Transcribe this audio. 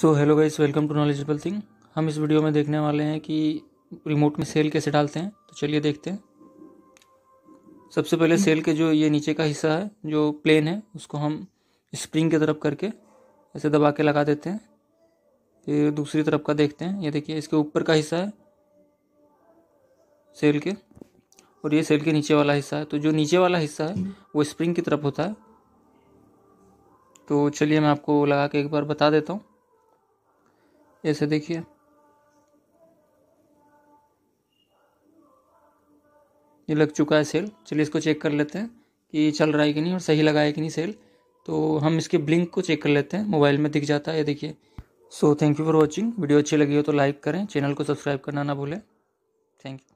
so hello guys welcome to knowledgeable thing हम इस video में देखने वाले हैं कि रिमोट में सेल कैसे डालते हैं तो चलिए देखते हैं सबसे पहले सेल के जो ये नीचे का हिस्सा है जो प्लेन है उसको हम स्प्रिंग की तरफ करके ऐसे दबा के लगा देते हैं फिर दूसरी तरफ का देखते हैं ये देखिए इसके ऊपर का हिस्सा है सेल के और ये सेल के नीचे वाला हिस्सा है तो जो नीचे वाला हिस्सा है वो स्प्रिंग की तरफ होता है तो चलिए मैं आपको लगा के एक बार बता देता हूँ ऐसे देखिए ये लग चुका है सेल चलिए इसको चेक कर लेते हैं कि चल रहा है कि नहीं और सही लगा है कि नहीं सेल तो हम इसके ब्लिंक को चेक कर लेते हैं मोबाइल में दिख जाता है ये देखिए so thank you for watching video अच्छी लगी हो तो लाइक करें चैनल को सब्सक्राइब करना ना भूलें थैंक यू